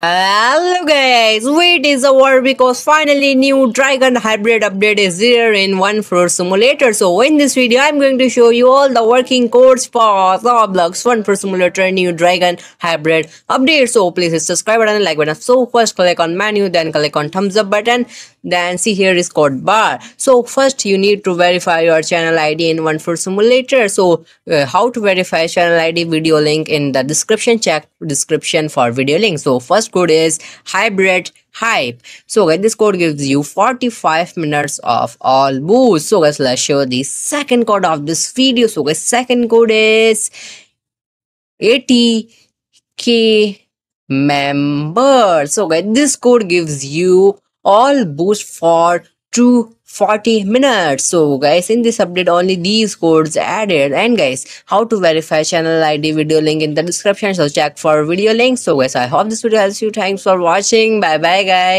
hello guys, wait is over word because finally new Dragon Hybrid update is here in One Floor Simulator. So in this video, I'm going to show you all the working codes for the blocks One Floor Simulator new Dragon Hybrid update. So please hit subscribe button and like button. So first click on menu, then click on thumbs up button, then see here is code bar. So first you need to verify your channel ID in One Floor Simulator. So uh, how to verify channel ID video link in the description. Check description for video link. So first code is hybrid hype. So guys, this code gives you 45 minutes of all boost. So guys, let's show the second code of this video. So guys, second code is 80k members. So guys, this code gives you all boost for to 40 minutes so guys in this update only these codes added and guys how to verify channel id video link in the description so check for video link so guys i hope this video helps you thanks for watching bye bye guys